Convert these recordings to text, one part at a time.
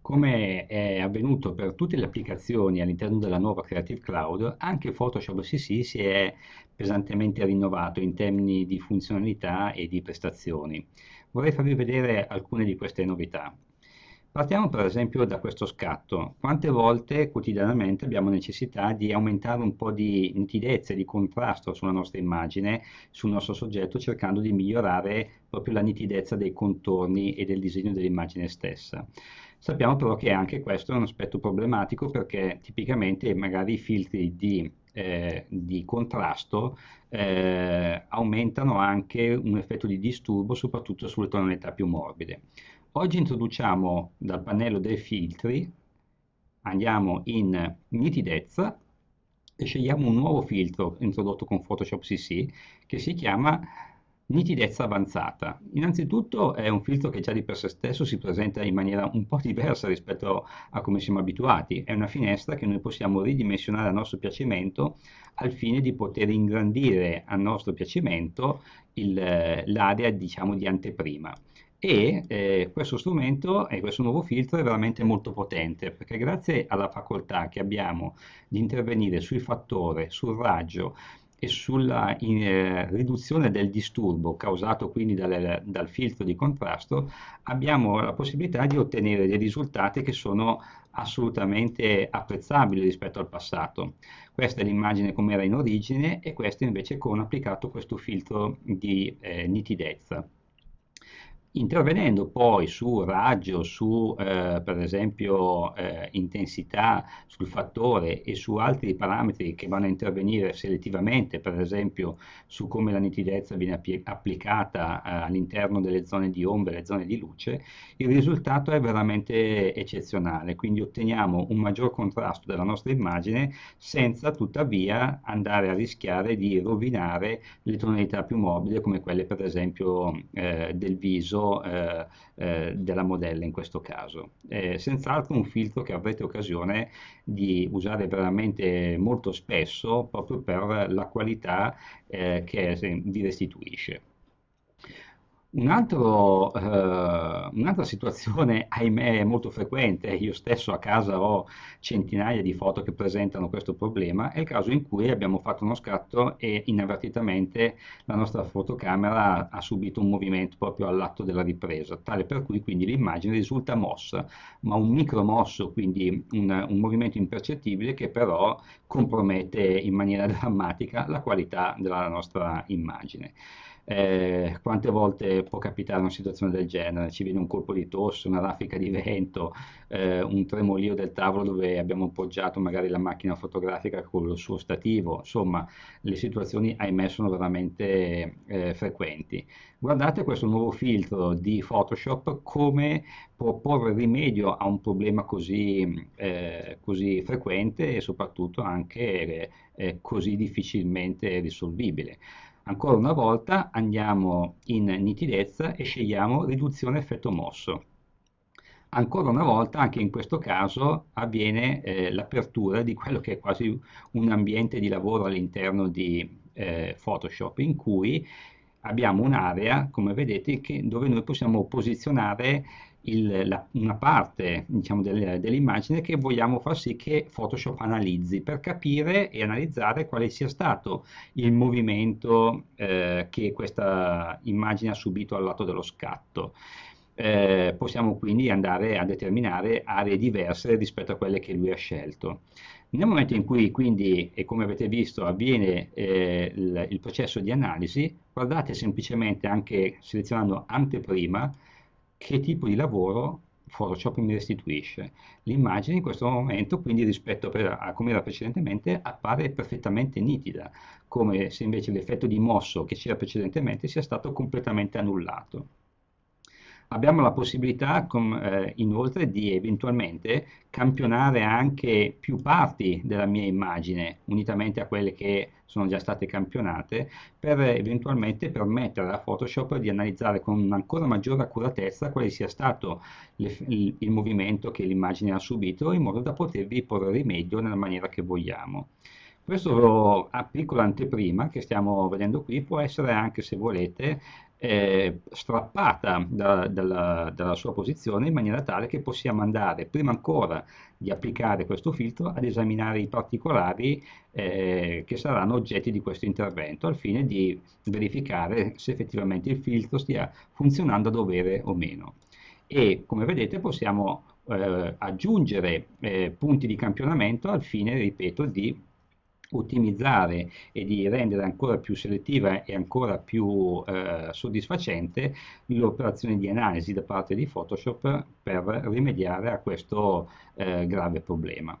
Come è avvenuto per tutte le applicazioni all'interno della nuova Creative Cloud, anche Photoshop CC si è pesantemente rinnovato in termini di funzionalità e di prestazioni. Vorrei farvi vedere alcune di queste novità. Partiamo per esempio da questo scatto. Quante volte quotidianamente abbiamo necessità di aumentare un po' di nitidezza e di contrasto sulla nostra immagine, sul nostro soggetto, cercando di migliorare proprio la nitidezza dei contorni e del disegno dell'immagine stessa. Sappiamo però che anche questo è un aspetto problematico perché tipicamente magari i filtri di, eh, di contrasto eh, aumentano anche un effetto di disturbo soprattutto sulle tonalità più morbide. Oggi introduciamo dal pannello dei filtri, andiamo in nitidezza e scegliamo un nuovo filtro introdotto con Photoshop CC che si chiama Nitidezza avanzata. Innanzitutto è un filtro che già di per sé stesso si presenta in maniera un po' diversa rispetto a come siamo abituati, è una finestra che noi possiamo ridimensionare a nostro piacimento al fine di poter ingrandire a nostro piacimento il, eh, l'area diciamo, di anteprima e eh, questo strumento e questo nuovo filtro è veramente molto potente perché grazie alla facoltà che abbiamo di intervenire sul fattore, sul raggio, e sulla in, eh, riduzione del disturbo causato quindi dal, dal, filtro di contrasto abbiamo la possibilità di ottenere dei risultati che sono assolutamente apprezzabili rispetto al passato. Questa è l'immagine come era in origine e questa invece con applicato questo filtro di eh, nitidezza. Intervenendo poi su raggio, su eh, per esempio eh, intensità, sul fattore e su altri parametri che vanno a intervenire selettivamente, per esempio su come la nitidezza viene applicata eh, all'interno delle zone di ombra e zone di luce, il risultato è veramente eccezionale, quindi otteniamo un maggior contrasto della nostra immagine senza tuttavia andare a rischiare di rovinare le tonalità più morbide come quelle per esempio eh, del viso eh, eh, della modella in questo caso. Eh, senz'altro un filtro che avrete occasione di usare veramente molto spesso proprio per la qualità eh, che vi restituisce. Un altro, eh, un'altra situazione, ahimè, molto frequente, io stesso a casa ho centinaia di foto che presentano questo problema, è il caso in cui abbiamo fatto uno scatto e inavvertitamente la nostra fotocamera ha subito un movimento proprio all'atto della ripresa, tale per cui quindi l'immagine risulta mossa, ma un micro mosso, quindi un, un movimento impercettibile che però compromette in maniera drammatica la qualità della nostra immagine eh, quante volte può capitare una situazione del genere? Ci viene un colpo di tosse, una raffica di vento, eh, un tremolio del tavolo dove abbiamo appoggiato magari la macchina fotografica con il suo stativo, insomma le situazioni ahimè sono veramente eh, frequenti. Guardate questo nuovo filtro di Photoshop come può porre rimedio a un problema così, eh, così frequente e soprattutto anche eh, così difficilmente risolvibile. Ancora una volta andiamo in nitidezza e scegliamo riduzione effetto mosso. Ancora una volta, anche in questo caso, avviene eh, l'apertura di quello che è quasi un ambiente di lavoro all'interno di eh, Photoshop, in cui abbiamo un'area, come vedete, che, dove noi possiamo posizionare il, la, una parte diciamo, delle, dell'immagine che vogliamo far sì che Photoshop analizzi per capire e analizzare quale sia stato il movimento eh, che questa immagine ha subito al lato dello scatto. Eh, possiamo quindi andare a determinare aree diverse rispetto a quelle che lui ha scelto. Nel momento in cui quindi, e come avete visto, avviene eh, il, il processo di analisi, guardate semplicemente anche selezionando anteprima, che tipo di lavoro Photoshop mi restituisce. L'immagine in questo momento, quindi rispetto a come era precedentemente, appare perfettamente nitida, come se invece l'effetto di mosso che c'era precedentemente sia stato completamente annullato. Abbiamo la possibilità com, eh, inoltre di eventualmente campionare anche più parti della mia immagine, unitamente a quelle che sono già state campionate, per eventualmente permettere a Photoshop di analizzare con ancora maggiore accuratezza quale sia stato le, il, il movimento che l'immagine ha subito, in modo da potervi porre rimedio nella maniera che vogliamo. Questa piccola anteprima che stiamo vedendo qui può essere anche, se volete, eh, strappata da, dalla, dalla, sua posizione in maniera tale che possiamo andare prima ancora di applicare questo filtro ad esaminare i particolari eh, che saranno oggetti di questo intervento al fine di verificare se effettivamente il filtro stia funzionando a dovere o meno e come vedete possiamo eh, aggiungere eh, punti di campionamento al fine, ripeto, di ottimizzare e di rendere ancora più selettiva e ancora più eh, soddisfacente l'operazione di analisi da parte di Photoshop per rimediare a questo eh, grave problema.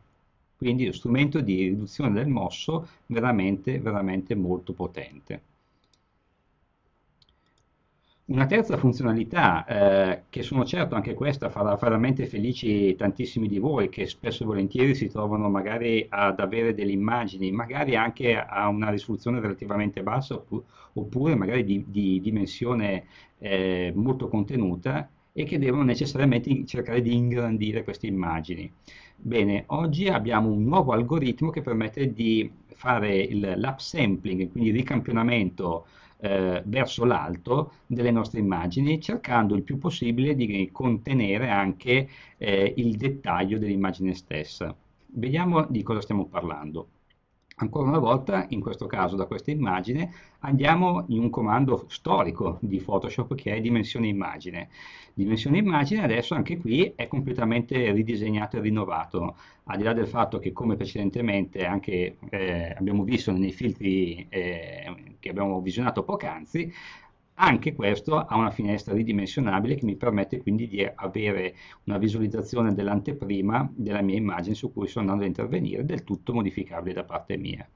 Quindi lo strumento di riduzione del mosso veramente, veramente molto potente. Una terza funzionalità, eh, che sono certo anche questa farà veramente felici tantissimi di voi che spesso e volentieri si trovano magari ad avere delle immagini, magari anche a una risoluzione relativamente bassa oppure magari di, di dimensione eh, molto contenuta e che devono necessariamente cercare di ingrandire queste immagini. Bene, oggi abbiamo un nuovo algoritmo che permette di fare l'upsampling, quindi il ricampionamento eh, verso l'alto delle nostre immagini, cercando il più possibile di contenere anche eh, il dettaglio dell'immagine stessa. Vediamo di cosa stiamo parlando. Ancora una volta, in questo caso da questa immagine, andiamo in un comando storico di Photoshop che è dimensione immagine. Dimensione immagine adesso anche qui è completamente ridisegnato e rinnovato, al di là del fatto che come precedentemente anche eh, abbiamo visto nei filtri eh, che abbiamo visionato poc'anzi, anche questo ha una finestra ridimensionabile che mi permette quindi di avere una visualizzazione dell'anteprima della mia immagine su cui sto andando a intervenire, del tutto modificabile da parte mia.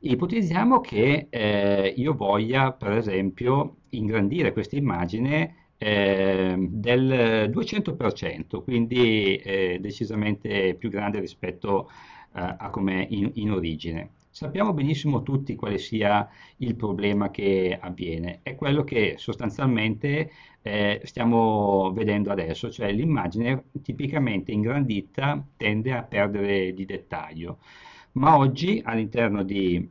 Ipotizziamo che eh, io voglia, per esempio, ingrandire questa immagine eh, del 200%, quindi eh, decisamente più grande rispetto eh, a come in, in origine. Sappiamo benissimo tutti quale sia il problema che avviene, è quello che sostanzialmente eh, stiamo vedendo adesso, cioè l'immagine tipicamente ingrandita tende a perdere di dettaglio, ma oggi all'interno di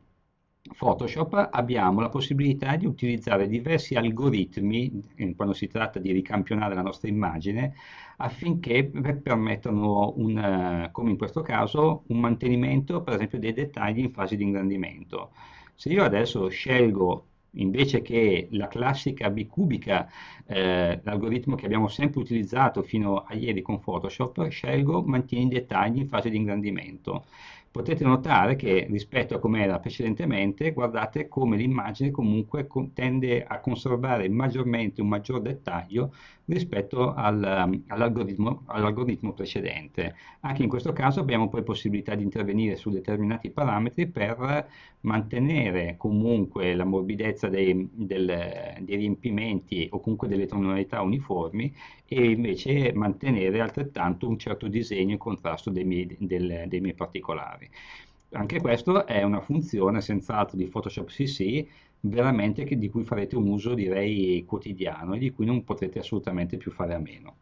Photoshop abbiamo la possibilità di utilizzare diversi algoritmi eh, quando si tratta di ricampionare la nostra immagine affinché permettano, un, eh, come in questo caso, un mantenimento per esempio dei dettagli in fase di ingrandimento. Se io adesso scelgo invece che la classica bicubica, eh, l'algoritmo che abbiamo sempre utilizzato fino a ieri con Photoshop, scelgo mantieni i dettagli in fase di ingrandimento potete notare che rispetto a come era precedentemente, guardate come l'immagine comunque tende a conservare maggiormente un maggior dettaglio rispetto al, um, all'algoritmo, all'algoritmo precedente. Anche in questo caso abbiamo poi possibilità di intervenire su determinati parametri per mantenere comunque la morbidezza dei, del, dei riempimenti o comunque delle tonalità uniformi e invece mantenere altrettanto un certo disegno e contrasto dei miei, del, dei miei particolari particolari. Anche questo è una funzione senz'altro di Photoshop CC veramente che, di cui farete un uso direi quotidiano e di cui non potrete assolutamente più fare a meno.